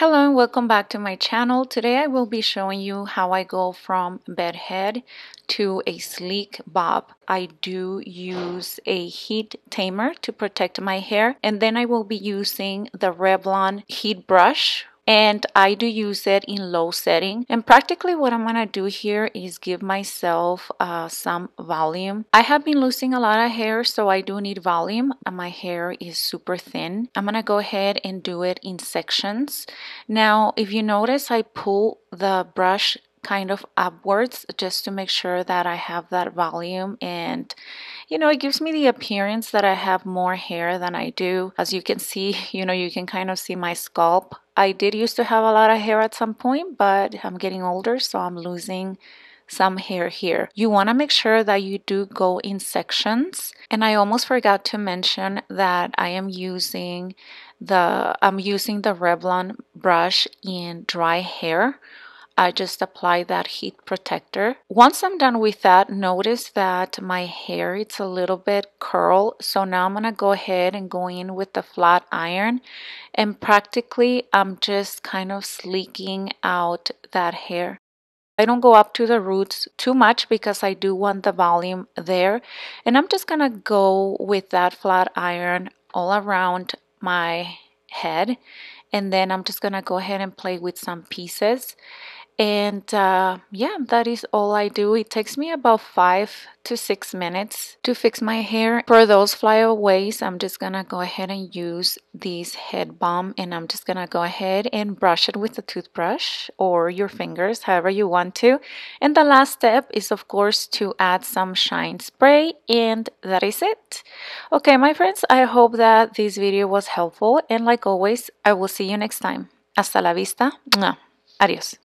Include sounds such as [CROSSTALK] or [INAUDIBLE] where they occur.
Hello and welcome back to my channel. Today I will be showing you how I go from bed head to a sleek bob. I do use a heat tamer to protect my hair and then I will be using the Revlon heat brush and I do use it in low setting and practically what I'm gonna do here is give myself uh, some volume I have been losing a lot of hair so I do need volume uh, my hair is super thin I'm gonna go ahead and do it in sections now if you notice I pull the brush kind of upwards just to make sure that I have that volume and you know it gives me the appearance that I have more hair than I do as you can see [LAUGHS] you know you can kind of see my scalp I did used to have a lot of hair at some point but I'm getting older so I'm losing some hair here. You want to make sure that you do go in sections. And I almost forgot to mention that I am using the I'm using the Revlon brush in dry hair I just apply that heat protector. Once I'm done with that, notice that my hair, it's a little bit curl. So now I'm gonna go ahead and go in with the flat iron and practically I'm just kind of sleeking out that hair. I don't go up to the roots too much because I do want the volume there. And I'm just gonna go with that flat iron all around my head. And then I'm just gonna go ahead and play with some pieces. And uh, yeah, that is all I do. It takes me about five to six minutes to fix my hair. For those flyaways, I'm just gonna go ahead and use this head balm and I'm just gonna go ahead and brush it with a toothbrush or your fingers, however you want to. And the last step is, of course, to add some shine spray, and that is it. Okay, my friends, I hope that this video was helpful. And like always, I will see you next time. Hasta la vista. Adios.